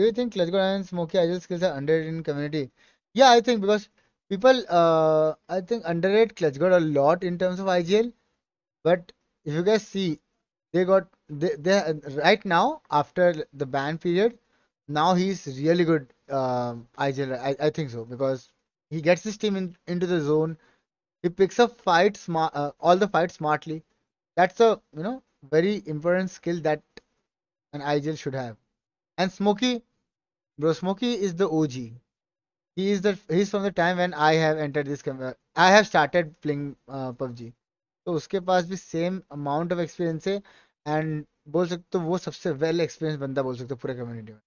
Do you think Clutch God and Smokey Agile skills are underrated in community? Yeah, I think because people, uh, I think underrated Clutch got a lot in terms of IGL. But if you guys see, they got they, they right now after the ban period, now he's really good uh, um, IGL. I, I think so because he gets his team in, into the zone. He picks up fights smart, uh, all the fights smartly. That's a you know very important skill that an IGL should have. And Smokey, Bro, smoky is the OG. He is the he is from the time when I have entered this camera. I have started playing uh, PUBG. तो उसके पास भी same amount of experience है and बोल सकते हो वो सबसे वेल एक्सपीरियंस बंदा बोल सकते हो पूरे कम्युनिटी में